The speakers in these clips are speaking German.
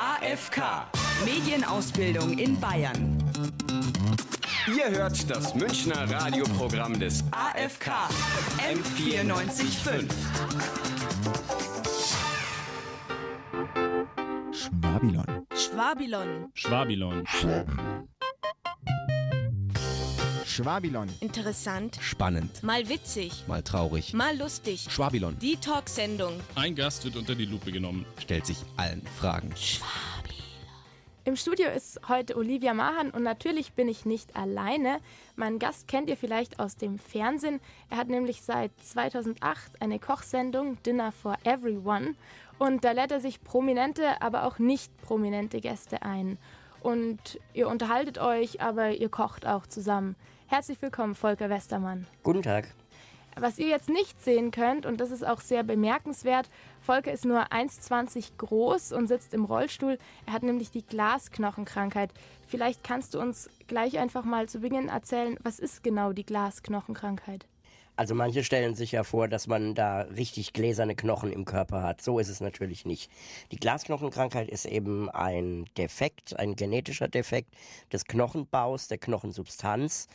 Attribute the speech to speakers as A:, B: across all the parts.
A: AFK Medienausbildung in Bayern. Ihr hört das Münchner Radioprogramm des AFK M945. Schwabilon.
B: Schwabilon.
A: Schwabilon. Schwabilon. Schwabilon.
B: Interessant.
A: Spannend.
B: Mal witzig.
A: Mal traurig. Mal lustig. Schwabilon.
B: Die Talksendung.
A: Ein Gast wird unter die Lupe genommen. Stellt sich allen Fragen. Schwabilon.
B: Im Studio ist heute Olivia Mahan und natürlich bin ich nicht alleine. Mein Gast kennt ihr vielleicht aus dem Fernsehen. Er hat nämlich seit 2008 eine Kochsendung Dinner for Everyone und da lädt er sich prominente, aber auch nicht prominente Gäste ein. Und ihr unterhaltet euch, aber ihr kocht auch zusammen. Herzlich willkommen, Volker Westermann. Guten Tag. Was ihr jetzt nicht sehen könnt, und das ist auch sehr bemerkenswert, Volker ist nur 1,20 groß und sitzt im Rollstuhl. Er hat nämlich die Glasknochenkrankheit. Vielleicht kannst du uns gleich einfach mal zu Beginn erzählen, was ist genau die Glasknochenkrankheit?
A: Also manche stellen sich ja vor, dass man da richtig gläserne Knochen im Körper hat. So ist es natürlich nicht. Die Glasknochenkrankheit ist eben ein Defekt, ein genetischer Defekt des Knochenbaus, der Knochensubstanz.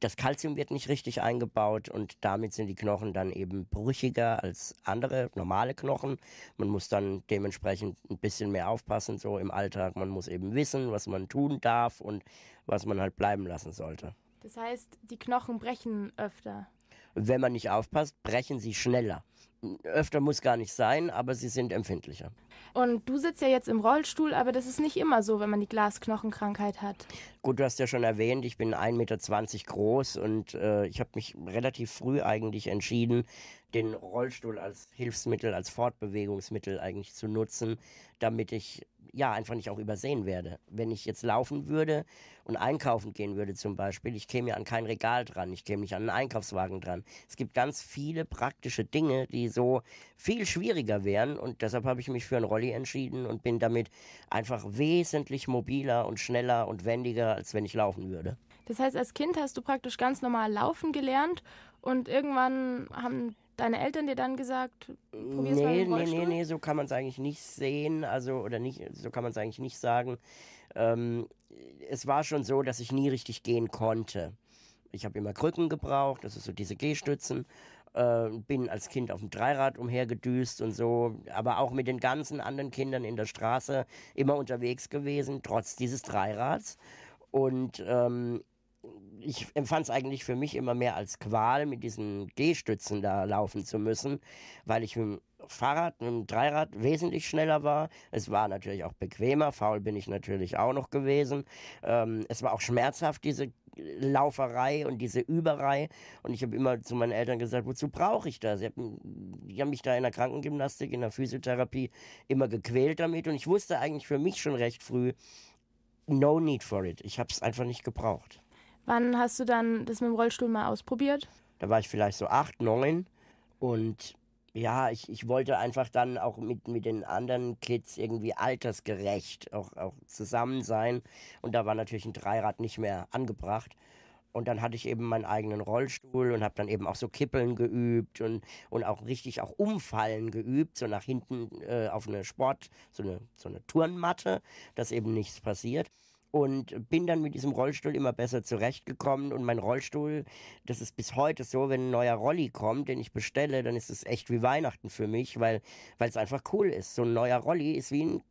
A: Das Kalzium wird nicht richtig eingebaut und damit sind die Knochen dann eben brüchiger als andere normale Knochen. Man muss dann dementsprechend ein bisschen mehr aufpassen, so im Alltag. Man muss eben wissen, was man tun darf und was man halt bleiben lassen sollte.
B: Das heißt, die Knochen brechen öfter
A: wenn man nicht aufpasst, brechen sie schneller. Öfter muss gar nicht sein, aber sie sind empfindlicher.
B: Und du sitzt ja jetzt im Rollstuhl, aber das ist nicht immer so, wenn man die Glasknochenkrankheit hat.
A: Gut, du hast ja schon erwähnt, ich bin 1,20 Meter groß und äh, ich habe mich relativ früh eigentlich entschieden, den Rollstuhl als Hilfsmittel, als Fortbewegungsmittel eigentlich zu nutzen, damit ich ja einfach nicht auch übersehen werde. Wenn ich jetzt laufen würde und einkaufen gehen würde zum Beispiel, ich käme ja an kein Regal dran, ich käme nicht an einen Einkaufswagen dran. Es gibt ganz viele praktische Dinge, die so viel schwieriger wären und deshalb habe ich mich für einen Rolli entschieden und bin damit einfach wesentlich mobiler und schneller und wendiger, als wenn ich laufen würde.
B: Das heißt, als Kind hast du praktisch ganz normal laufen gelernt und irgendwann haben deine Eltern dir dann gesagt,
A: probier's nee, mal Nee, nee, nee, so kann man es eigentlich nicht sehen, also oder nicht, so kann man es eigentlich nicht sagen. Ähm, es war schon so, dass ich nie richtig gehen konnte. Ich habe immer Krücken gebraucht, das ist so diese Gehstützen. Äh, bin als Kind auf dem Dreirad umhergedüst und so, aber auch mit den ganzen anderen Kindern in der Straße immer unterwegs gewesen, trotz dieses Dreirads. Und ähm, ich empfand es eigentlich für mich immer mehr als Qual, mit diesen Gehstützen da laufen zu müssen, weil ich mit dem Fahrrad, mit dem Dreirad wesentlich schneller war. Es war natürlich auch bequemer, faul bin ich natürlich auch noch gewesen. Ähm, es war auch schmerzhaft, diese Lauferei und diese Überei. Und ich habe immer zu meinen Eltern gesagt, wozu brauche ich das? Die haben mich da in der Krankengymnastik, in der Physiotherapie immer gequält damit. Und ich wusste eigentlich für mich schon recht früh, no need for it. Ich habe es einfach nicht gebraucht.
B: Wann hast du dann das mit dem Rollstuhl mal ausprobiert?
A: Da war ich vielleicht so acht, neun und ja, ich, ich wollte einfach dann auch mit, mit den anderen Kids irgendwie altersgerecht auch, auch zusammen sein. Und da war natürlich ein Dreirad nicht mehr angebracht. Und dann hatte ich eben meinen eigenen Rollstuhl und habe dann eben auch so Kippeln geübt und, und auch richtig auch Umfallen geübt, so nach hinten äh, auf eine Sport, so eine, so eine Turnmatte, dass eben nichts passiert und bin dann mit diesem Rollstuhl immer besser zurechtgekommen. Und mein Rollstuhl, das ist bis heute so, wenn ein neuer Rolli kommt, den ich bestelle, dann ist es echt wie Weihnachten für mich, weil es einfach cool ist. So ein neuer Rolli ist wie ein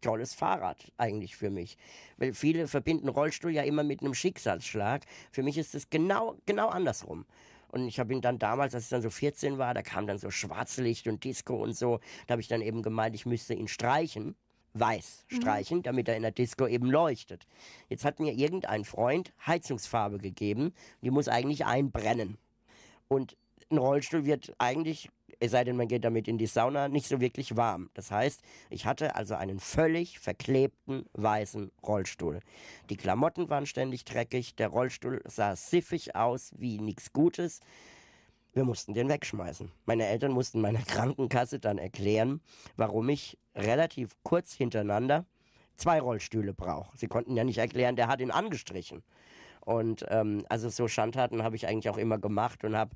A: tolles Fahrrad eigentlich für mich. Weil viele verbinden Rollstuhl ja immer mit einem Schicksalsschlag. Für mich ist es genau, genau andersrum. Und ich habe ihn dann damals, als ich dann so 14 war, da kam dann so Schwarzlicht und Disco und so, da habe ich dann eben gemeint, ich müsste ihn streichen weiß mhm. streichen, mhm. damit er in der Disco eben leuchtet. Jetzt hat mir irgendein Freund Heizungsfarbe gegeben, die muss eigentlich einbrennen. Und ein Rollstuhl wird eigentlich, es sei denn, man geht damit in die Sauna, nicht so wirklich warm. Das heißt, ich hatte also einen völlig verklebten weißen Rollstuhl. Die Klamotten waren ständig dreckig, der Rollstuhl sah siffig aus wie nichts Gutes. Wir mussten den wegschmeißen. Meine Eltern mussten meiner Krankenkasse dann erklären, warum ich relativ kurz hintereinander zwei Rollstühle braucht. Sie konnten ja nicht erklären, der hat ihn angestrichen. Und ähm, also so Schandtaten habe ich eigentlich auch immer gemacht und habe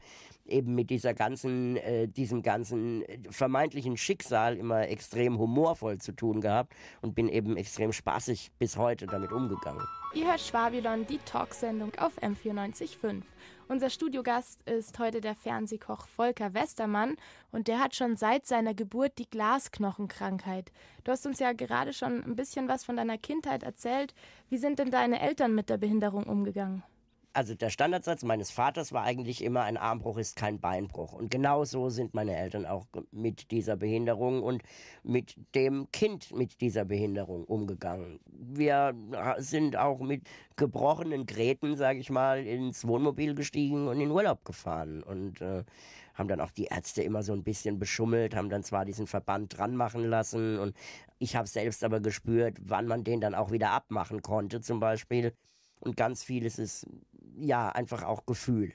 A: eben mit dieser ganzen, äh, diesem ganzen äh, vermeintlichen Schicksal immer extrem humorvoll zu tun gehabt und bin eben extrem spaßig bis heute damit umgegangen.
B: Ihr hört Schwabilon, die Talksendung auf M94.5. Unser Studiogast ist heute der Fernsehkoch Volker Westermann und der hat schon seit seiner Geburt die Glasknochenkrankheit. Du hast uns ja gerade schon ein bisschen was von deiner Kindheit erzählt. Wie sind denn deine Eltern mit der Behinderung umgegangen?
A: also der Standardsatz meines Vaters war eigentlich immer, ein Armbruch ist kein Beinbruch. Und genau so sind meine Eltern auch mit dieser Behinderung und mit dem Kind mit dieser Behinderung umgegangen. Wir sind auch mit gebrochenen Gräten, sage ich mal, ins Wohnmobil gestiegen und in Urlaub gefahren. Und äh, haben dann auch die Ärzte immer so ein bisschen beschummelt, haben dann zwar diesen Verband dran machen lassen. Und ich habe selbst aber gespürt, wann man den dann auch wieder abmachen konnte zum Beispiel und ganz vieles ist ja einfach auch Gefühl.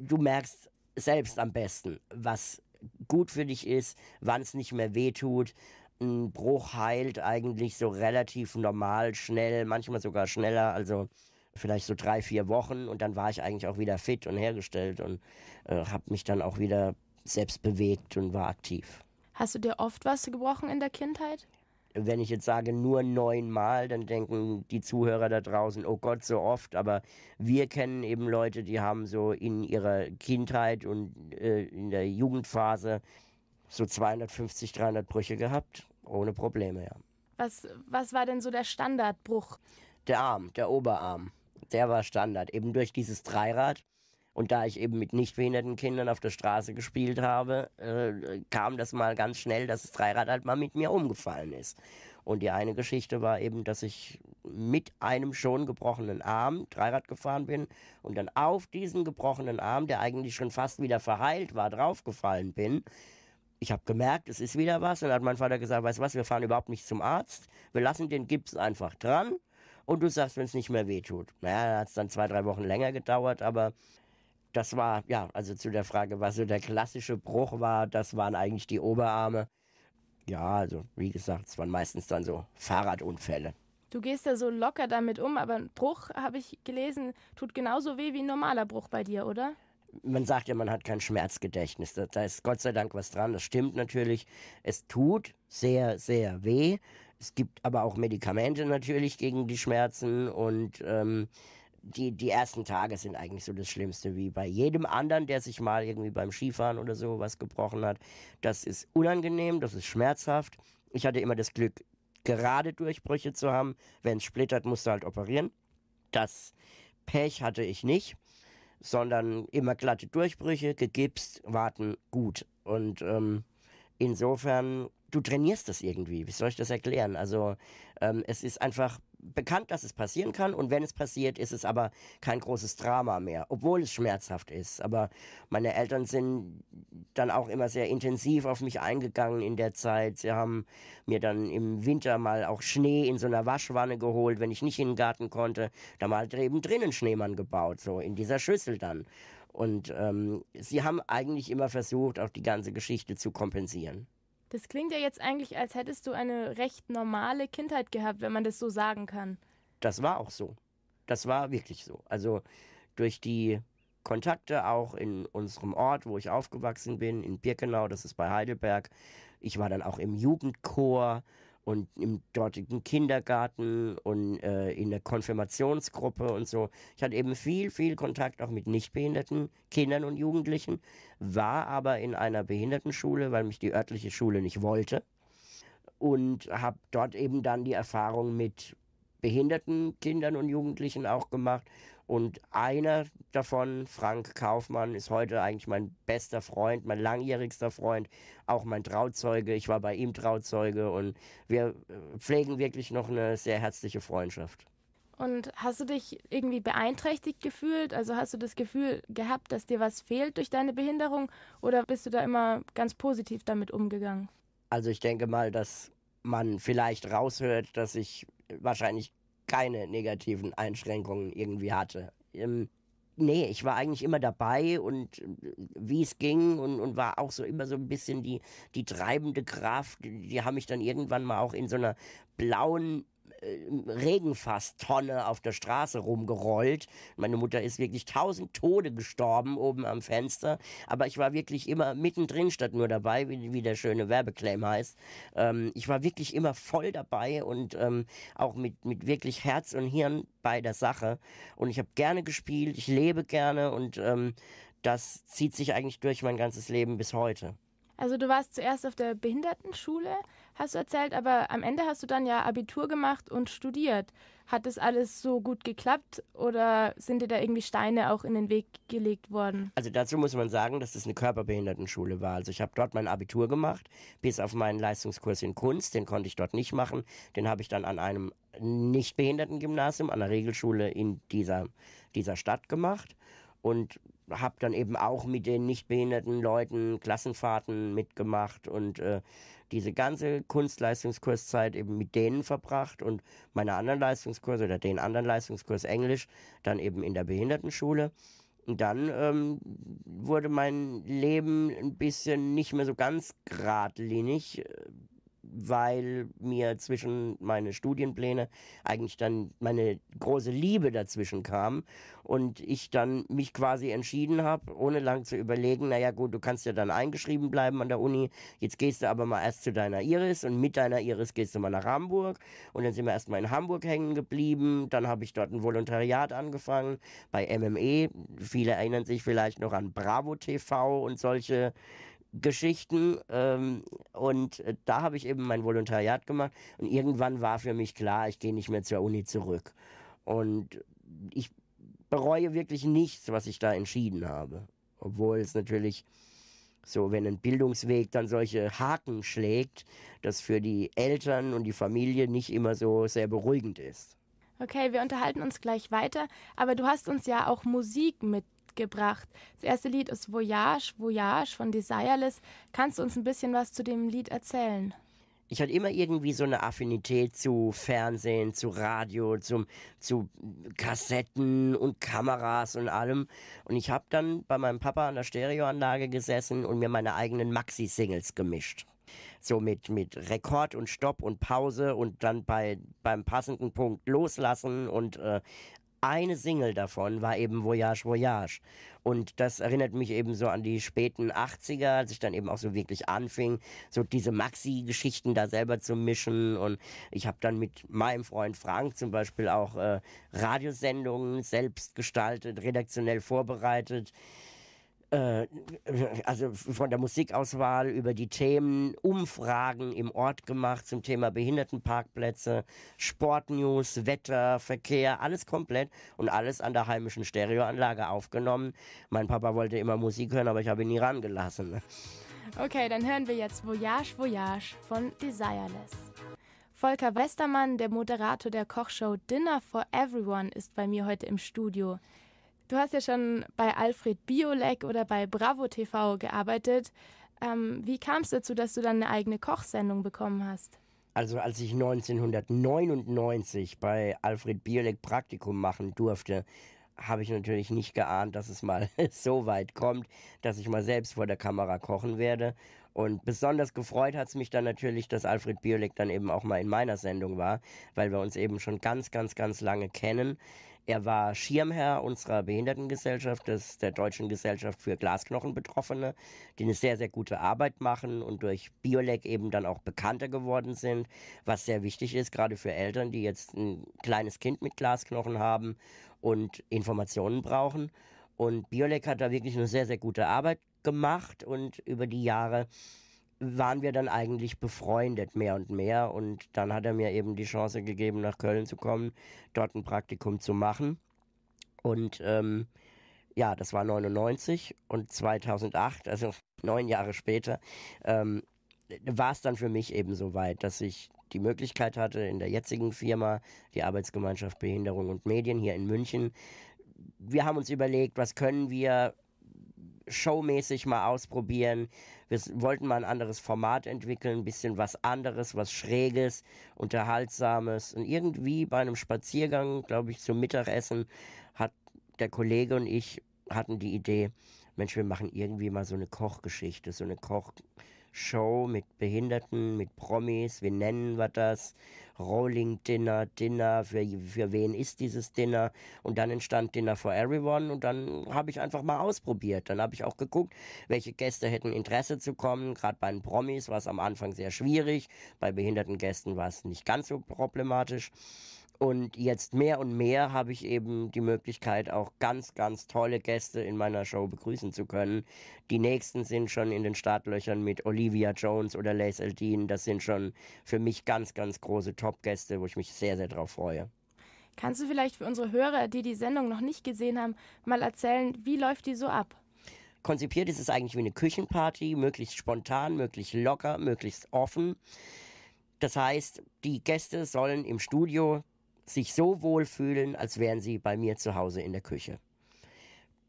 A: Du merkst selbst am besten, was gut für dich ist, wann es nicht mehr wehtut. Ein Bruch heilt eigentlich so relativ normal, schnell, manchmal sogar schneller. Also vielleicht so drei, vier Wochen und dann war ich eigentlich auch wieder fit und hergestellt und äh, habe mich dann auch wieder selbst bewegt und war aktiv.
B: Hast du dir oft was gebrochen in der Kindheit?
A: wenn ich jetzt sage nur neunmal, dann denken die Zuhörer da draußen, oh Gott, so oft. Aber wir kennen eben Leute, die haben so in ihrer Kindheit und äh, in der Jugendphase so 250, 300 Brüche gehabt, ohne Probleme, ja.
B: Was, was war denn so der Standardbruch?
A: Der Arm, der Oberarm, der war Standard, eben durch dieses Dreirad. Und da ich eben mit nicht behinderten Kindern auf der Straße gespielt habe, äh, kam das mal ganz schnell, dass das Dreirad halt mal mit mir umgefallen ist. Und die eine Geschichte war eben, dass ich mit einem schon gebrochenen Arm Dreirad gefahren bin und dann auf diesen gebrochenen Arm, der eigentlich schon fast wieder verheilt war, draufgefallen bin. Ich habe gemerkt, es ist wieder was. Und dann hat mein Vater gesagt, weißt du was, wir fahren überhaupt nicht zum Arzt. Wir lassen den Gips einfach dran und du sagst, wenn es nicht mehr wehtut. Naja, hat es dann zwei, drei Wochen länger gedauert, aber das war, ja, also zu der Frage, was so der klassische Bruch war, das waren eigentlich die Oberarme. Ja, also wie gesagt, es waren meistens dann so Fahrradunfälle.
B: Du gehst da so locker damit um, aber ein Bruch, habe ich gelesen, tut genauso weh wie ein normaler Bruch bei dir, oder?
A: Man sagt ja, man hat kein Schmerzgedächtnis. Da, ist Gott sei Dank was dran. Das stimmt natürlich. Es tut sehr, sehr weh. Es gibt aber auch Medikamente natürlich gegen die Schmerzen und ähm, die, die ersten Tage sind eigentlich so das Schlimmste, wie bei jedem anderen, der sich mal irgendwie beim Skifahren oder so was gebrochen hat. Das ist unangenehm, das ist schmerzhaft. Ich hatte immer das Glück, gerade Durchbrüche zu haben. Wenn es splittert, musst du halt operieren. Das Pech hatte ich nicht, sondern immer glatte Durchbrüche, gegipst, warten, gut. Und ähm, insofern du trainierst das irgendwie. Wie soll ich das erklären? Also ähm, es ist einfach bekannt, dass es passieren kann und wenn es passiert, ist es aber kein großes Drama mehr, obwohl es schmerzhaft ist. Aber meine Eltern sind dann auch immer sehr intensiv auf mich eingegangen in der Zeit. Sie haben mir dann im Winter mal auch Schnee in so einer Waschwanne geholt, wenn ich nicht in den Garten konnte. Da mal halt eben drinnen Schneemann gebaut, so in dieser Schüssel dann. Und ähm, sie haben eigentlich immer versucht, auch die ganze Geschichte zu kompensieren.
B: Das klingt ja jetzt eigentlich, als hättest du eine recht normale Kindheit gehabt, wenn man das so sagen kann.
A: Das war auch so. Das war wirklich so. Also durch die Kontakte auch in unserem Ort, wo ich aufgewachsen bin, in Birkenau, das ist bei Heidelberg. Ich war dann auch im Jugendchor und im dortigen Kindergarten und äh, in der Konfirmationsgruppe und so. Ich hatte eben viel, viel Kontakt auch mit nichtbehinderten Kindern und Jugendlichen, war aber in einer Behindertenschule, weil mich die örtliche Schule nicht wollte und habe dort eben dann die Erfahrung mit behinderten Kindern und Jugendlichen auch gemacht und einer davon, Frank Kaufmann, ist heute eigentlich mein bester Freund, mein langjährigster Freund, auch mein Trauzeuge. Ich war bei ihm Trauzeuge und wir äh, pflegen wirklich noch eine sehr herzliche Freundschaft.
B: Und hast du dich irgendwie beeinträchtigt gefühlt? Also hast du das Gefühl gehabt, dass dir was fehlt durch deine Behinderung oder bist du da immer ganz positiv damit umgegangen?
A: Also ich denke mal, dass man vielleicht raushört, dass ich wahrscheinlich keine negativen Einschränkungen irgendwie hatte. Ähm, nee, ich war eigentlich immer dabei und äh, wie es ging und, und war auch so immer so ein bisschen die, die treibende Kraft. Die, die haben mich dann irgendwann mal auch in so einer blauen äh, Regenfasstonne auf der Straße rumgerollt. Meine Mutter ist wirklich tausend Tode gestorben oben am Fenster. Aber ich war wirklich immer mittendrin statt nur dabei, wie, wie der schöne Werbeclaim heißt. Ähm, ich war wirklich immer voll dabei und ähm, auch mit, mit wirklich Herz und Hirn bei der Sache. Und ich habe gerne gespielt, ich lebe gerne und ähm, das zieht sich eigentlich durch mein ganzes Leben bis heute.
B: Also du warst zuerst auf der Behindertenschule, hast du erzählt, aber am Ende hast du dann ja Abitur gemacht und studiert. Hat das alles so gut geklappt oder sind dir da irgendwie Steine auch in den Weg gelegt worden?
A: Also dazu muss man sagen, dass das eine Körperbehindertenschule war. Also ich habe dort mein Abitur gemacht, bis auf meinen Leistungskurs in Kunst, den konnte ich dort nicht machen. Den habe ich dann an einem nicht behinderten Gymnasium, an einer Regelschule in dieser, dieser Stadt gemacht. Und habe dann eben auch mit den nicht behinderten Leuten Klassenfahrten mitgemacht und äh, diese ganze Kunstleistungskurszeit eben mit denen verbracht und meine anderen Leistungskurse oder den anderen Leistungskurs Englisch dann eben in der Behindertenschule. Und dann ähm, wurde mein Leben ein bisschen nicht mehr so ganz geradlinig. Äh, weil mir zwischen meine Studienpläne eigentlich dann meine große Liebe dazwischen kam und ich dann mich quasi entschieden habe, ohne lang zu überlegen, naja gut, du kannst ja dann eingeschrieben bleiben an der Uni, jetzt gehst du aber mal erst zu deiner Iris und mit deiner Iris gehst du mal nach Hamburg und dann sind wir erstmal in Hamburg hängen geblieben, dann habe ich dort ein Volontariat angefangen bei MME, viele erinnern sich vielleicht noch an Bravo TV und solche Geschichten ähm, und äh, da habe ich eben mein Volontariat gemacht und irgendwann war für mich klar, ich gehe nicht mehr zur Uni zurück und ich bereue wirklich nichts, was ich da entschieden habe, obwohl es natürlich so, wenn ein Bildungsweg dann solche Haken schlägt, das für die Eltern und die Familie nicht immer so sehr beruhigend ist.
B: Okay, wir unterhalten uns gleich weiter, aber du hast uns ja auch Musik mit mitgebracht. Das erste Lied ist Voyage, Voyage von Desireless. Kannst du uns ein bisschen was zu dem Lied erzählen?
A: ich hatte immer irgendwie so eine Affinität zu Fernsehen, zu Radio, zum, zu Kassetten und Kameras und allem. Und ich habe dann bei meinem Papa an der Stereoanlage gesessen und mir meine eigenen Maxi-Singles gemischt. So mit, mit Rekord und Stopp und Pause und dann bei, beim passenden Punkt loslassen und äh, eine Single davon war eben Voyage Voyage. Und das erinnert mich eben so an die späten 80er, als ich dann eben auch so wirklich anfing, so diese Maxi-Geschichten da selber zu mischen. Und ich habe dann mit meinem Freund Frank zum Beispiel auch äh, Radiosendungen selbst gestaltet, redaktionell vorbereitet äh, also von der Musikauswahl über die Themen, Umfragen im Ort gemacht zum Thema Behindertenparkplätze, Sportnews, Wetter, Verkehr, alles komplett und alles an der heimischen Stereoanlage aufgenommen. Mein Papa wollte immer Musik hören, aber ich habe ihn nie rangelassen. Ne?
B: Okay, dann hören wir jetzt Voyage Voyage von Desireless. Volker Westermann, der Moderator der Kochshow Dinner for Everyone, ist bei mir heute im Studio. Du hast ja schon bei Alfred Biolek oder bei Bravo TV gearbeitet. Ähm, wie kam es dazu, dass du dann eine eigene Kochsendung bekommen hast?
A: Also als ich 1999 bei Alfred Biolek Praktikum machen durfte, habe ich natürlich nicht geahnt, dass es mal so weit kommt, dass ich mal selbst vor der Kamera kochen werde. Und besonders gefreut hat es mich dann natürlich, dass Alfred Biolek dann eben auch mal in meiner Sendung war, weil wir uns eben schon ganz, ganz, ganz lange kennen. Er war Schirmherr unserer Behindertengesellschaft, des, der Deutschen Gesellschaft für Glasknochenbetroffene, die eine sehr, sehr gute Arbeit machen und durch BioLeg eben dann auch bekannter geworden sind, was sehr wichtig ist, gerade für Eltern, die jetzt ein kleines Kind mit Glasknochen haben und Informationen brauchen. Und BioLeg hat da wirklich eine sehr, sehr gute Arbeit gemacht und über die Jahre waren wir dann eigentlich befreundet mehr und mehr und dann hat er mir eben die Chance gegeben, nach Köln zu kommen, dort ein Praktikum zu machen. Und ähm, ja, das war 99 und 2008, also neun Jahre später, ähm, war es dann für mich eben so weit, dass ich die Möglichkeit hatte, in der jetzigen Firma, die Arbeitsgemeinschaft Behinderung und Medien hier in München, wir haben uns überlegt, was können wir showmäßig mal ausprobieren. Wir wollten mal ein anderes Format entwickeln, ein bisschen was anderes, was Schräges, Unterhaltsames. Und irgendwie bei einem Spaziergang, glaube ich, zum Mittagessen, hat der Kollege und ich hatten die Idee, Mensch, wir machen irgendwie mal so eine Kochgeschichte, so eine Koch Show mit Behinderten, mit Promis, wie nennen wir das? Rolling Dinner, Dinner, für, für wen ist dieses Dinner? Und dann entstand Dinner for Everyone und dann habe ich einfach mal ausprobiert. Dann habe ich auch geguckt, welche Gäste hätten Interesse zu kommen. Gerade bei den Promis war es am Anfang sehr schwierig, bei behinderten Gästen war es nicht ganz so problematisch. Und jetzt mehr und mehr habe ich eben die Möglichkeit, auch ganz, ganz tolle Gäste in meiner Show begrüßen zu können. Die nächsten sind schon in den Startlöchern mit Olivia Jones oder Lace Eldin. Das sind schon für mich ganz, ganz große Top-Gäste, wo ich mich sehr, sehr drauf freue. Kannst
B: du vielleicht für unsere Hörer, die die Sendung noch nicht gesehen haben, mal erzählen, wie
A: läuft die so ab? Konzipiert ist es eigentlich wie eine Küchenparty, möglichst spontan, möglichst locker, möglichst offen. Das heißt, die Gäste sollen im Studio sich so wohlfühlen, als wären sie bei mir zu Hause in der Küche.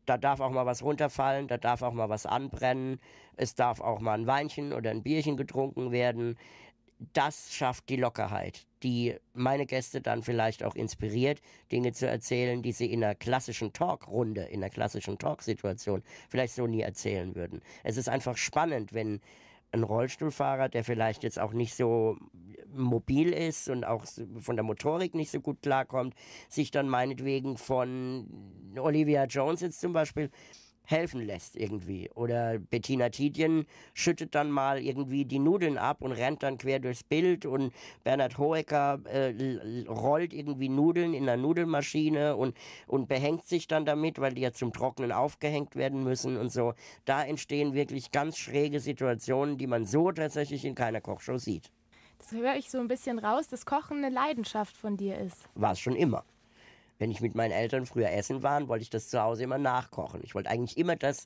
A: Da darf auch mal was runterfallen, da darf auch mal was anbrennen, es darf auch mal ein Weinchen oder ein Bierchen getrunken werden. Das schafft die Lockerheit, die meine Gäste dann vielleicht auch inspiriert, Dinge zu erzählen, die sie in einer klassischen Talkrunde, in einer klassischen Talksituation vielleicht so nie erzählen würden. Es ist einfach spannend, wenn ein Rollstuhlfahrer, der vielleicht jetzt auch nicht so mobil ist und auch von der Motorik nicht so gut klarkommt, sich dann meinetwegen von Olivia Jones jetzt zum Beispiel helfen lässt irgendwie. Oder Bettina Tietjen schüttet dann mal irgendwie die Nudeln ab und rennt dann quer durchs Bild und Bernhard Hoeker äh, rollt irgendwie Nudeln in der Nudelmaschine und, und behängt sich dann damit, weil die ja zum Trocknen aufgehängt werden müssen und so. Da entstehen wirklich ganz schräge Situationen, die man so tatsächlich in keiner Kochshow sieht.
B: Das höre ich so ein bisschen raus, dass Kochen eine Leidenschaft von dir
A: ist. War es schon immer wenn ich mit meinen Eltern früher essen war, wollte ich das zu Hause immer nachkochen. Ich wollte eigentlich immer das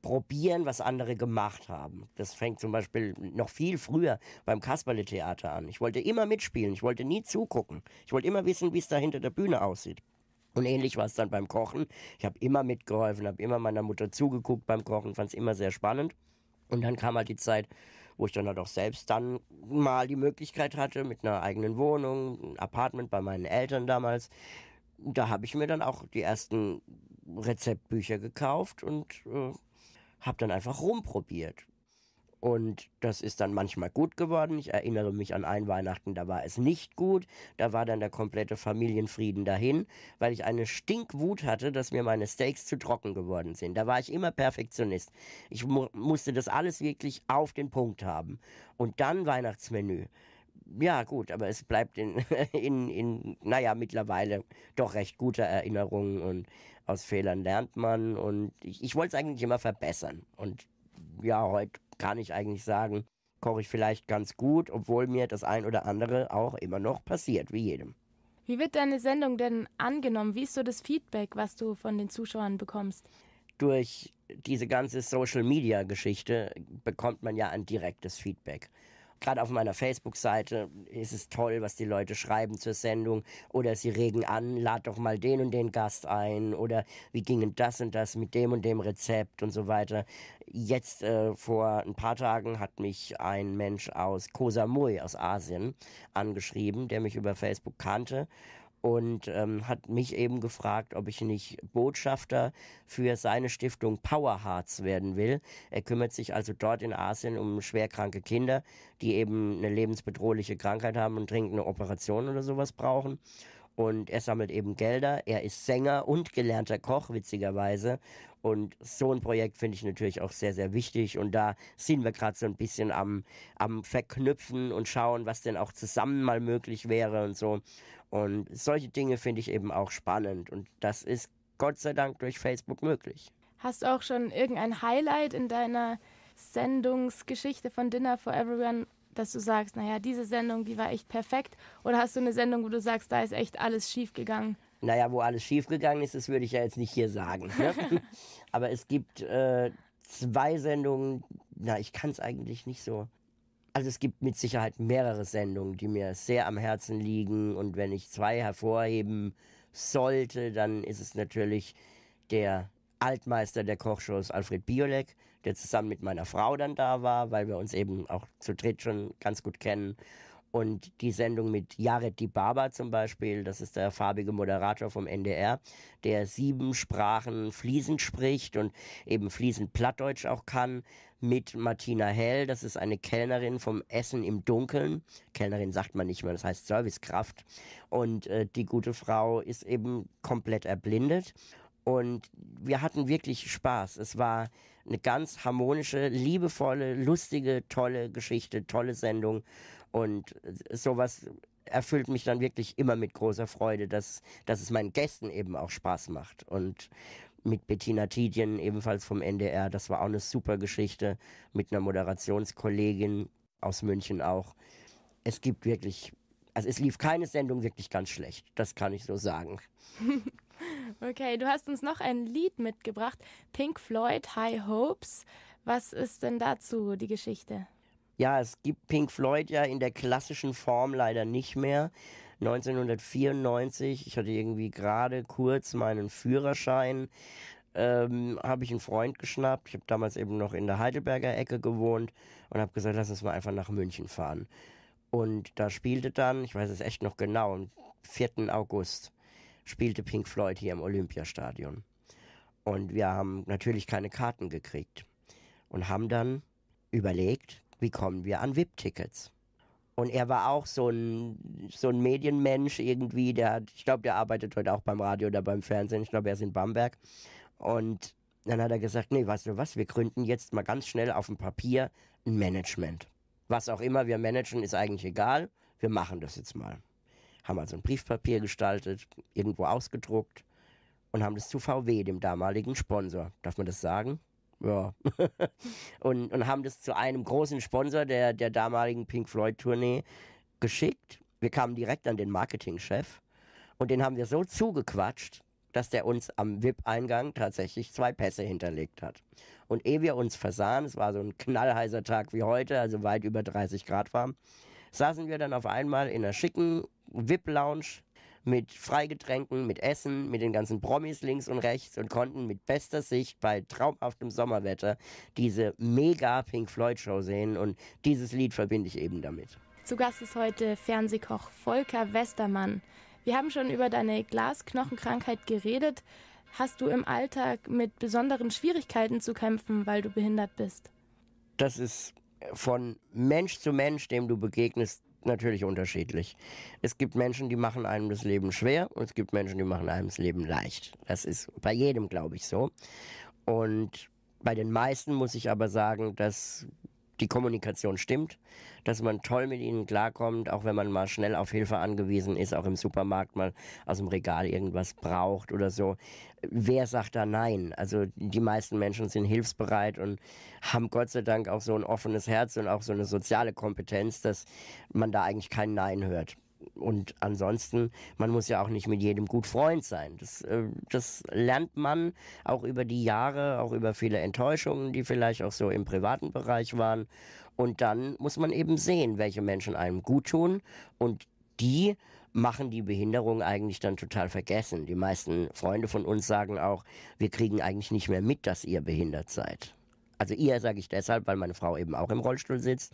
A: probieren, was andere gemacht haben. Das fängt zum Beispiel noch viel früher beim Kasperle-Theater an. Ich wollte immer mitspielen, ich wollte nie zugucken. Ich wollte immer wissen, wie es da hinter der Bühne aussieht. Und ähnlich war es dann beim Kochen. Ich habe immer mitgeholfen, habe immer meiner Mutter zugeguckt beim Kochen, fand es immer sehr spannend. Und dann kam halt die Zeit, wo ich dann halt auch selbst dann mal die Möglichkeit hatte, mit einer eigenen Wohnung, ein Apartment bei meinen Eltern damals, da habe ich mir dann auch die ersten Rezeptbücher gekauft und äh, habe dann einfach rumprobiert. Und das ist dann manchmal gut geworden. Ich erinnere mich an ein Weihnachten, da war es nicht gut. Da war dann der komplette Familienfrieden dahin, weil ich eine Stinkwut hatte, dass mir meine Steaks zu trocken geworden sind. Da war ich immer Perfektionist. Ich mu musste das alles wirklich auf den Punkt haben. Und dann Weihnachtsmenü ja, gut, aber es bleibt in, in, in, naja, mittlerweile doch recht guter Erinnerung und aus Fehlern lernt man und ich, ich wollte es eigentlich immer verbessern. Und ja, heute kann ich eigentlich sagen, koche ich vielleicht ganz gut, obwohl mir das ein oder andere auch immer noch passiert, wie jedem.
B: Wie wird deine Sendung denn angenommen? Wie ist so das Feedback, was du von den Zuschauern bekommst?
A: Durch diese ganze Social-Media-Geschichte bekommt man ja ein direktes Feedback. Gerade auf meiner Facebook-Seite ist es toll, was die Leute schreiben zur Sendung. Oder sie regen an, lad doch mal den und den Gast ein. Oder wie ging das und das mit dem und dem Rezept und so weiter. Jetzt äh, vor ein paar Tagen hat mich ein Mensch aus Koh Samui aus Asien angeschrieben, der mich über Facebook kannte und ähm, hat mich eben gefragt, ob ich nicht Botschafter für seine Stiftung Power Hearts werden will. Er kümmert sich also dort in Asien um schwerkranke Kinder, die eben eine lebensbedrohliche Krankheit haben und dringend eine Operation oder sowas brauchen. Und er sammelt eben Gelder. Er ist Sänger und gelernter Koch, witzigerweise. Und so ein Projekt finde ich natürlich auch sehr, sehr wichtig. Und da sind wir gerade so ein bisschen am, am Verknüpfen und schauen, was denn auch zusammen mal möglich wäre und so. Und solche Dinge finde ich eben auch spannend. Und das ist Gott sei Dank durch Facebook möglich.
B: Hast du auch schon irgendein Highlight in deiner Sendungsgeschichte von Dinner for Everyone, dass du sagst, naja, diese Sendung, die war echt perfekt? Oder hast du eine Sendung, wo du sagst, da ist echt alles schiefgegangen?
A: Naja, wo alles schiefgegangen ist, das würde ich ja jetzt nicht hier sagen. Ne? Aber es gibt äh, zwei Sendungen, na, ich kann es eigentlich nicht so also es gibt mit Sicherheit mehrere Sendungen, die mir sehr am Herzen liegen. Und wenn ich zwei hervorheben sollte, dann ist es natürlich der Altmeister der Kochshows, Alfred Biolek, der zusammen mit meiner Frau dann da war, weil wir uns eben auch zu dritt schon ganz gut kennen. Und die Sendung mit Jared Di Baba zum Beispiel, das ist der farbige Moderator vom NDR, der sieben Sprachen fließend spricht und eben fließend Plattdeutsch auch kann, mit Martina Hell, das ist eine Kellnerin vom Essen im Dunkeln. Kellnerin sagt man nicht mehr, das heißt Servicekraft. Und äh, die gute Frau ist eben komplett erblindet. Und wir hatten wirklich Spaß. Es war eine ganz harmonische, liebevolle, lustige, tolle Geschichte, tolle Sendung. Und sowas erfüllt mich dann wirklich immer mit großer Freude, dass, dass es meinen Gästen eben auch Spaß macht. Und mit Bettina Tidien, ebenfalls vom NDR, das war auch eine super Geschichte, mit einer Moderationskollegin aus München auch. Es gibt wirklich, also es lief keine Sendung wirklich ganz schlecht, das kann ich so sagen.
B: okay, du hast uns noch ein Lied mitgebracht, Pink Floyd High Hopes. Was ist denn dazu die Geschichte?
A: Ja, es gibt Pink Floyd ja in der klassischen Form leider nicht mehr. 1994, ich hatte irgendwie gerade kurz meinen Führerschein, ähm, habe ich einen Freund geschnappt. Ich habe damals eben noch in der Heidelberger Ecke gewohnt und habe gesagt, lass uns mal einfach nach München fahren. Und da spielte dann, ich weiß es echt noch genau, am 4. August spielte Pink Floyd hier im Olympiastadion. Und wir haben natürlich keine Karten gekriegt und haben dann überlegt, wie kommen wir an VIP-Tickets? Und er war auch so ein, so ein Medienmensch irgendwie, der hat, ich glaube, der arbeitet heute auch beim Radio oder beim Fernsehen, ich glaube, er ist in Bamberg. Und dann hat er gesagt, nee, weißt du was, wir gründen jetzt mal ganz schnell auf dem Papier ein Management. Was auch immer wir managen, ist eigentlich egal, wir machen das jetzt mal. Haben also ein Briefpapier gestaltet, irgendwo ausgedruckt und haben das zu VW, dem damaligen Sponsor, darf man das sagen? ja. und, und haben das zu einem großen Sponsor der, der damaligen Pink Floyd-Tournee geschickt. Wir kamen direkt an den Marketingchef und den haben wir so zugequatscht, dass der uns am VIP-Eingang tatsächlich zwei Pässe hinterlegt hat. Und ehe wir uns versahen, es war so ein knallheißer Tag wie heute, also weit über 30 Grad warm, saßen wir dann auf einmal in einer schicken VIP-Lounge mit Freigetränken, mit Essen, mit den ganzen Promis links und rechts und konnten mit bester Sicht bei traumhaftem Sommerwetter diese mega Pink Floyd Show sehen und dieses Lied verbinde ich eben damit.
B: Zu Gast ist heute Fernsehkoch Volker Westermann. Wir haben schon über deine Glasknochenkrankheit geredet. Hast du im Alltag mit besonderen Schwierigkeiten zu kämpfen, weil du behindert bist?
A: Das ist von Mensch zu Mensch, dem du begegnest, natürlich unterschiedlich. Es gibt Menschen, die machen einem das Leben schwer und es gibt Menschen, die machen einem das Leben leicht. Das ist bei jedem, glaube ich, so. Und bei den meisten muss ich aber sagen, dass die Kommunikation stimmt, dass man toll mit ihnen klarkommt, auch wenn man mal schnell auf Hilfe angewiesen ist, auch im Supermarkt mal aus dem Regal irgendwas braucht oder so. Wer sagt da nein? Also die meisten Menschen sind hilfsbereit und haben Gott sei Dank auch so ein offenes Herz und auch so eine soziale Kompetenz, dass man da eigentlich kein Nein hört und ansonsten, man muss ja auch nicht mit jedem gut Freund sein. Das, äh, das lernt man auch über die Jahre, auch über viele Enttäuschungen, die vielleicht auch so im privaten Bereich waren. Und dann muss man eben sehen, welche Menschen einem gut tun und die machen die Behinderung eigentlich dann total vergessen. Die meisten Freunde von uns sagen auch, wir kriegen eigentlich nicht mehr mit, dass ihr behindert seid. Also ihr sage ich deshalb, weil meine Frau eben auch im Rollstuhl sitzt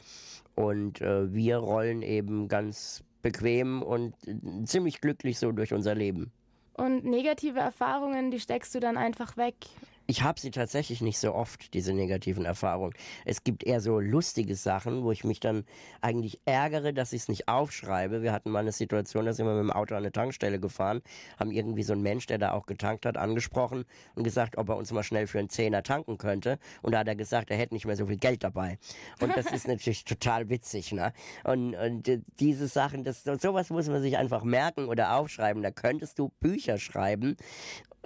A: und äh, wir rollen eben ganz bequem und äh, ziemlich glücklich so durch unser Leben.
B: Und negative Erfahrungen, die steckst du dann einfach weg.
A: Ich habe sie tatsächlich nicht so oft, diese negativen Erfahrungen. Es gibt eher so lustige Sachen, wo ich mich dann eigentlich ärgere, dass ich es nicht aufschreibe. Wir hatten mal eine Situation, da sind wir mit dem Auto an eine Tankstelle gefahren, haben irgendwie so einen Mensch, der da auch getankt hat, angesprochen und gesagt, ob er uns mal schnell für einen Zehner tanken könnte. Und da hat er gesagt, er hätte nicht mehr so viel Geld dabei. Und das ist natürlich total witzig. Ne? Und, und äh, diese Sachen, das, sowas muss man sich einfach merken oder aufschreiben. Da könntest du Bücher schreiben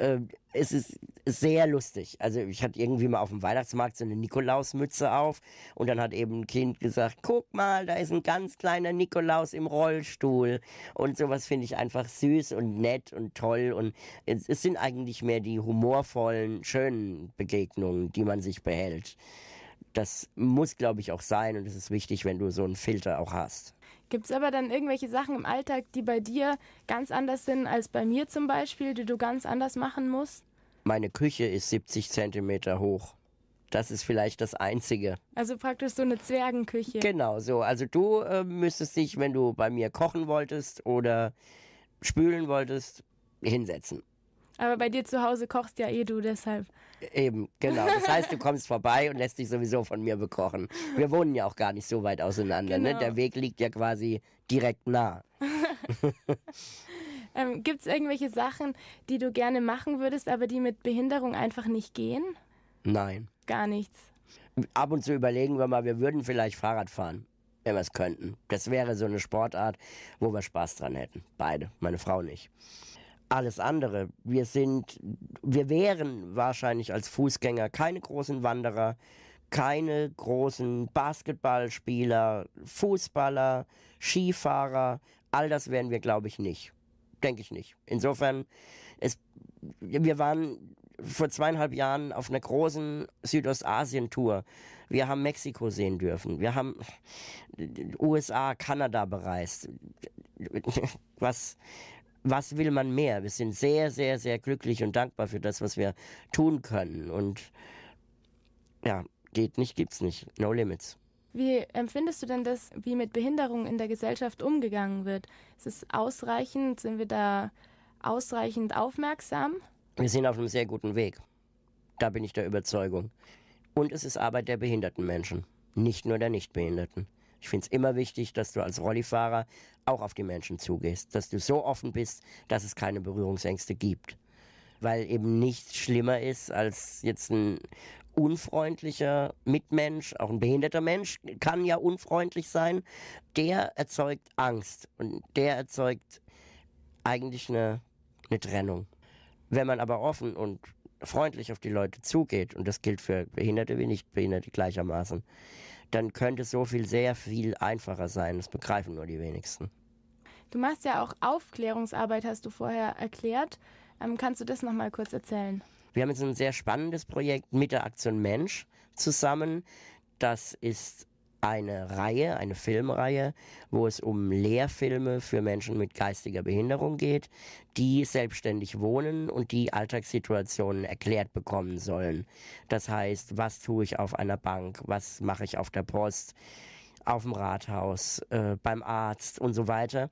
A: äh, es ist sehr lustig. Also ich hatte irgendwie mal auf dem Weihnachtsmarkt so eine Nikolausmütze auf und dann hat eben ein Kind gesagt, guck mal, da ist ein ganz kleiner Nikolaus im Rollstuhl und sowas finde ich einfach süß und nett und toll und es, es sind eigentlich mehr die humorvollen, schönen Begegnungen, die man sich behält. Das muss, glaube ich, auch sein und es ist wichtig, wenn du so einen Filter auch hast.
B: Gibt es aber dann irgendwelche Sachen im Alltag, die bei dir ganz anders sind als bei mir zum Beispiel, die du ganz anders machen musst?
A: Meine Küche ist 70 Zentimeter hoch. Das ist vielleicht das Einzige. Also praktisch so eine Zwergenküche. Genau so. Also du äh, müsstest dich, wenn du bei mir kochen wolltest oder spülen wolltest, hinsetzen.
B: Aber bei dir zu Hause kochst ja eh du deshalb.
A: Eben, genau. Das heißt, du kommst vorbei und lässt dich sowieso von mir bekochen. Wir wohnen ja auch gar nicht so weit auseinander. Ne? Genau. Ne? Der Weg liegt ja quasi direkt nah.
B: ähm, Gibt es irgendwelche Sachen, die du gerne machen würdest, aber die mit Behinderung einfach nicht gehen? Nein. Gar nichts.
A: Ab und zu überlegen wir mal, wir würden vielleicht Fahrrad fahren, wenn wir es könnten. Das wäre so eine Sportart, wo wir Spaß dran hätten. Beide, meine Frau nicht alles andere. Wir sind, wir wären wahrscheinlich als Fußgänger keine großen Wanderer, keine großen Basketballspieler, Fußballer, Skifahrer. All das wären wir, glaube ich, nicht. Denke ich nicht. Insofern, es, wir waren vor zweieinhalb Jahren auf einer großen Südostasien-Tour. Wir haben Mexiko sehen dürfen. Wir haben USA, Kanada bereist. Was, was will man mehr? Wir sind sehr, sehr, sehr glücklich und dankbar für das, was wir tun können. Und ja, geht nicht, gibt's nicht. No limits.
B: Wie empfindest du denn das, wie mit Behinderung in der Gesellschaft umgegangen wird? Ist es ausreichend? Sind wir da ausreichend aufmerksam?
A: Wir sind auf einem sehr guten Weg. Da bin ich der Überzeugung. Und es ist Arbeit der behinderten Menschen, nicht nur der Nichtbehinderten. Ich finde es immer wichtig, dass du als Rollifahrer auch auf die Menschen zugehst, dass du so offen bist, dass es keine Berührungsängste gibt. Weil eben nichts schlimmer ist, als jetzt ein unfreundlicher Mitmensch, auch ein behinderter Mensch kann ja unfreundlich sein, der erzeugt Angst und der erzeugt eigentlich eine, eine Trennung. Wenn man aber offen und freundlich auf die Leute zugeht, und das gilt für Behinderte wie Nichtbehinderte gleichermaßen, dann könnte so viel sehr viel einfacher sein. Das begreifen nur die wenigsten.
B: Du machst ja auch Aufklärungsarbeit, hast du vorher erklärt. Ähm, kannst du das nochmal kurz erzählen?
A: Wir haben jetzt ein sehr spannendes Projekt mit der Aktion Mensch zusammen. Das ist eine Reihe, eine Filmreihe, wo es um Lehrfilme für Menschen mit geistiger Behinderung geht, die selbstständig wohnen und die Alltagssituationen erklärt bekommen sollen. Das heißt, was tue ich auf einer Bank, was mache ich auf der Post, auf dem Rathaus, äh, beim Arzt und so weiter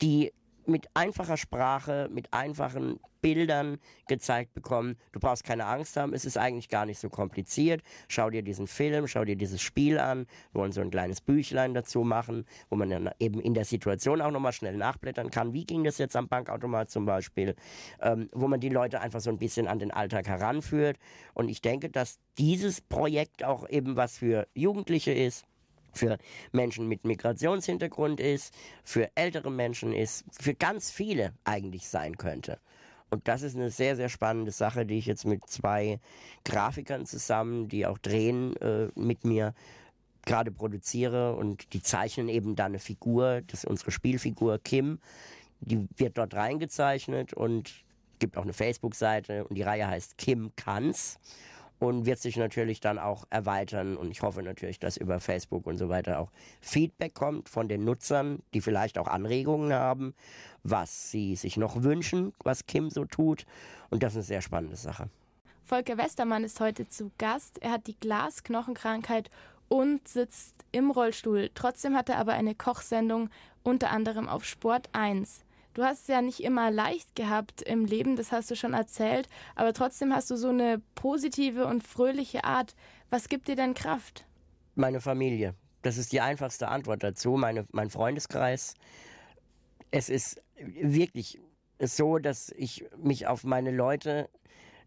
A: die mit einfacher Sprache, mit einfachen Bildern gezeigt bekommen. Du brauchst keine Angst haben, es ist eigentlich gar nicht so kompliziert. Schau dir diesen Film, schau dir dieses Spiel an. Wir wollen so ein kleines Büchlein dazu machen, wo man dann eben in der Situation auch nochmal schnell nachblättern kann. Wie ging das jetzt am Bankautomat zum Beispiel? Ähm, wo man die Leute einfach so ein bisschen an den Alltag heranführt. Und ich denke, dass dieses Projekt auch eben was für Jugendliche ist für Menschen mit Migrationshintergrund ist, für ältere Menschen ist, für ganz viele eigentlich sein könnte. Und das ist eine sehr, sehr spannende Sache, die ich jetzt mit zwei Grafikern zusammen, die auch drehen, äh, mit mir gerade produziere. Und die zeichnen eben da eine Figur, das ist unsere Spielfigur Kim, die wird dort reingezeichnet und gibt auch eine Facebook-Seite und die Reihe heißt Kim Kanz und wird sich natürlich dann auch erweitern. Und ich hoffe natürlich, dass über Facebook und so weiter auch Feedback kommt von den Nutzern, die vielleicht auch Anregungen haben, was sie sich noch wünschen, was Kim so tut. Und das ist eine sehr spannende Sache.
B: Volker Westermann ist heute zu Gast. Er hat die Glasknochenkrankheit und sitzt im Rollstuhl. Trotzdem hat er aber eine Kochsendung unter anderem auf Sport 1. Du hast es ja nicht immer leicht gehabt im Leben, das hast du schon erzählt, aber trotzdem hast du so eine positive und fröhliche Art. Was gibt dir denn Kraft?
A: Meine Familie. Das ist die einfachste Antwort dazu. Meine, mein Freundeskreis. Es ist wirklich so, dass ich mich auf meine Leute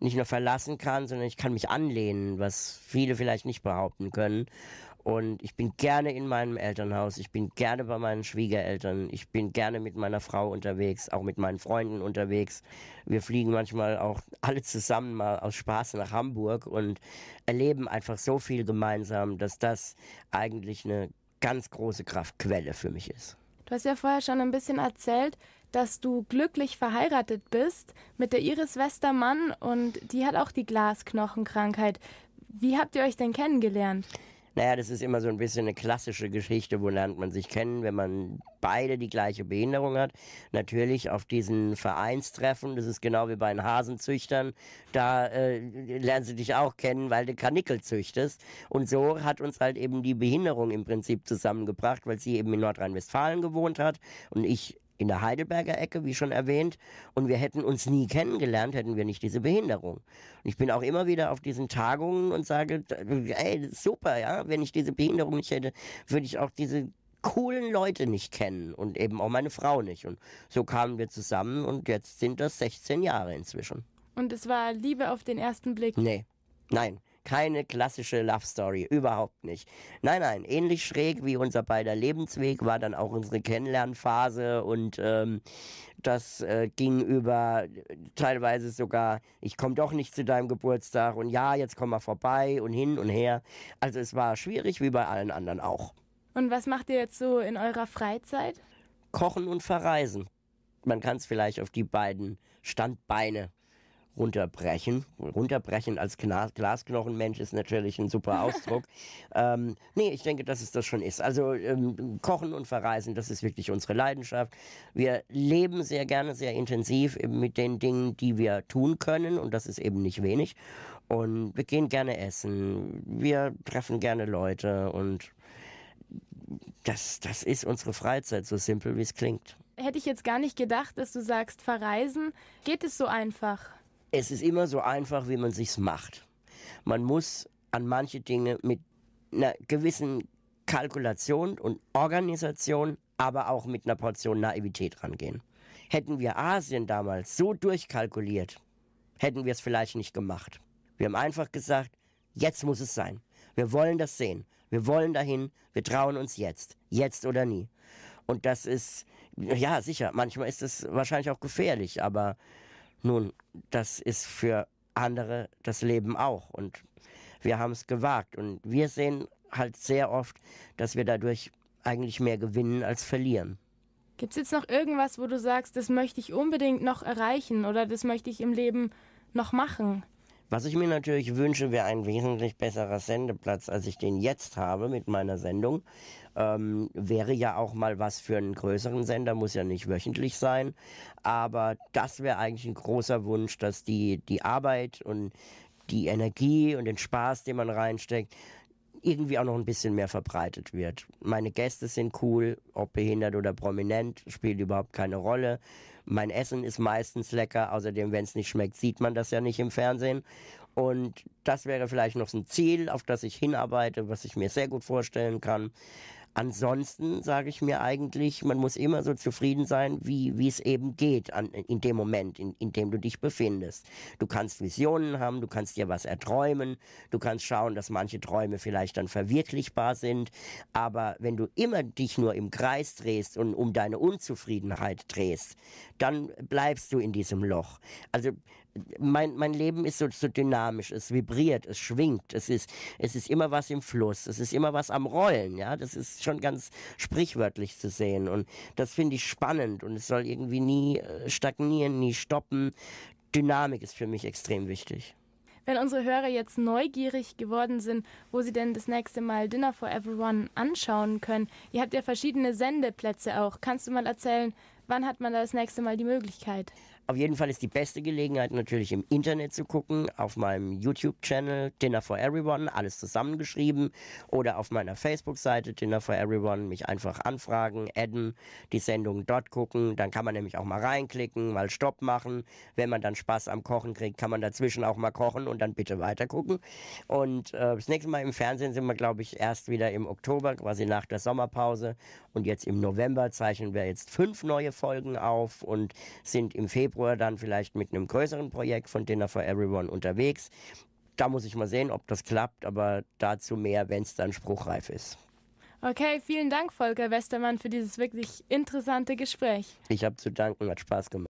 A: nicht nur verlassen kann, sondern ich kann mich anlehnen, was viele vielleicht nicht behaupten können. Und ich bin gerne in meinem Elternhaus, ich bin gerne bei meinen Schwiegereltern, ich bin gerne mit meiner Frau unterwegs, auch mit meinen Freunden unterwegs. Wir fliegen manchmal auch alle zusammen mal aus Spaß nach Hamburg und erleben einfach so viel gemeinsam, dass das eigentlich eine ganz große Kraftquelle für mich ist.
B: Du hast ja vorher schon ein bisschen erzählt, dass du glücklich verheiratet bist mit der Iris Westermann und die hat auch die Glasknochenkrankheit. Wie habt ihr euch denn kennengelernt?
A: Naja, das ist immer so ein bisschen eine klassische Geschichte, wo lernt man sich kennen, wenn man beide die gleiche Behinderung hat. Natürlich auf diesen Vereinstreffen, das ist genau wie bei den Hasenzüchtern, da äh, lernen sie dich auch kennen, weil du Karnickel züchtest. Und so hat uns halt eben die Behinderung im Prinzip zusammengebracht, weil sie eben in Nordrhein-Westfalen gewohnt hat und ich in der Heidelberger Ecke, wie schon erwähnt. Und wir hätten uns nie kennengelernt, hätten wir nicht diese Behinderung. Und ich bin auch immer wieder auf diesen Tagungen und sage, ey, super, ja, wenn ich diese Behinderung nicht hätte, würde ich auch diese coolen Leute nicht kennen und eben auch meine Frau nicht. Und so kamen wir zusammen und jetzt sind das 16 Jahre inzwischen.
B: Und es war Liebe auf den ersten Blick?
A: Nee, nein. Keine klassische Love Story, überhaupt nicht. Nein, nein, ähnlich schräg wie unser beider Lebensweg war dann auch unsere Kennenlernphase und ähm, das äh, ging über teilweise sogar, ich komme doch nicht zu deinem Geburtstag und ja, jetzt komm mal vorbei und hin und her. Also es war schwierig wie bei allen anderen auch.
B: Und was macht ihr jetzt so in eurer Freizeit?
A: Kochen und verreisen. Man kann es vielleicht auf die beiden Standbeine runterbrechen. Runterbrechen als Gnas Glasknochenmensch ist natürlich ein super Ausdruck. ähm, nee, ich denke, dass es das schon ist. Also ähm, Kochen und Verreisen, das ist wirklich unsere Leidenschaft. Wir leben sehr gerne, sehr intensiv mit den Dingen, die wir tun können und das ist eben nicht wenig. Und wir gehen gerne essen, wir treffen gerne Leute und das, das ist unsere Freizeit, so simpel wie es klingt.
B: Hätte ich jetzt gar nicht gedacht, dass du sagst, verreisen, geht es so einfach?
A: es ist immer so einfach, wie man sich's macht. Man muss an manche Dinge mit einer gewissen Kalkulation und Organisation, aber auch mit einer Portion Naivität rangehen. Hätten wir Asien damals so durchkalkuliert, hätten wir es vielleicht nicht gemacht. Wir haben einfach gesagt, jetzt muss es sein. Wir wollen das sehen. Wir wollen dahin. Wir trauen uns jetzt. Jetzt oder nie. Und das ist, ja, sicher. Manchmal ist es wahrscheinlich auch gefährlich, aber nun, das ist für andere das Leben auch. Und wir haben es gewagt. Und wir sehen halt sehr oft, dass wir dadurch eigentlich mehr gewinnen als verlieren.
B: Gibt es jetzt noch irgendwas, wo du sagst, das möchte ich unbedingt noch erreichen oder das möchte ich im Leben noch machen?
A: Was ich mir natürlich wünsche, wäre ein wesentlich besserer Sendeplatz, als ich den jetzt habe mit meiner Sendung. Ähm, wäre ja auch mal was für einen größeren Sender, muss ja nicht wöchentlich sein. Aber das wäre eigentlich ein großer Wunsch, dass die, die Arbeit und die Energie und den Spaß, den man reinsteckt, irgendwie auch noch ein bisschen mehr verbreitet wird. Meine Gäste sind cool, ob behindert oder prominent, spielt überhaupt keine Rolle. Mein Essen ist meistens lecker, außerdem, wenn es nicht schmeckt, sieht man das ja nicht im Fernsehen. Und das wäre vielleicht noch so ein Ziel, auf das ich hinarbeite, was ich mir sehr gut vorstellen kann. Ansonsten sage ich mir eigentlich, man muss immer so zufrieden sein, wie, wie es eben geht an, in dem Moment, in, in dem du dich befindest. Du kannst Visionen haben, du kannst dir was erträumen, du kannst schauen, dass manche Träume vielleicht dann verwirklichbar sind. Aber wenn du immer dich nur im Kreis drehst und um deine Unzufriedenheit drehst, dann bleibst du in diesem Loch. Also mein, mein Leben ist so, so dynamisch, es vibriert, es schwingt, es ist, es ist immer was im Fluss, es ist immer was am Rollen, ja. Das ist schon ganz sprichwörtlich zu sehen. Und das finde ich spannend und es soll irgendwie nie äh, stagnieren, nie stoppen. Dynamik ist für mich extrem wichtig.
B: Wenn unsere Hörer jetzt neugierig geworden sind, wo sie denn das nächste Mal Dinner for Everyone anschauen können, ihr habt ja verschiedene Sendeplätze auch. Kannst du mal erzählen, wann hat man da das nächste Mal die Möglichkeit?
A: Auf jeden Fall ist die beste Gelegenheit natürlich im Internet zu gucken, auf meinem YouTube-Channel Dinner for Everyone, alles zusammengeschrieben, oder auf meiner Facebook-Seite Dinner for Everyone, mich einfach anfragen, adden, die Sendung dort gucken, dann kann man nämlich auch mal reinklicken, mal Stopp machen. Wenn man dann Spaß am Kochen kriegt, kann man dazwischen auch mal kochen und dann bitte weiter gucken. Und äh, das nächste Mal im Fernsehen sind wir, glaube ich, erst wieder im Oktober, quasi nach der Sommerpause. Und jetzt im November zeichnen wir jetzt fünf neue Folgen auf und sind im Februar Februar dann vielleicht mit einem größeren Projekt von Dinner for Everyone unterwegs. Da muss ich mal sehen, ob das klappt, aber dazu mehr, wenn es dann spruchreif ist.
B: Okay, vielen Dank, Volker Westermann, für dieses wirklich interessante Gespräch.
A: Ich habe zu danken, hat Spaß gemacht.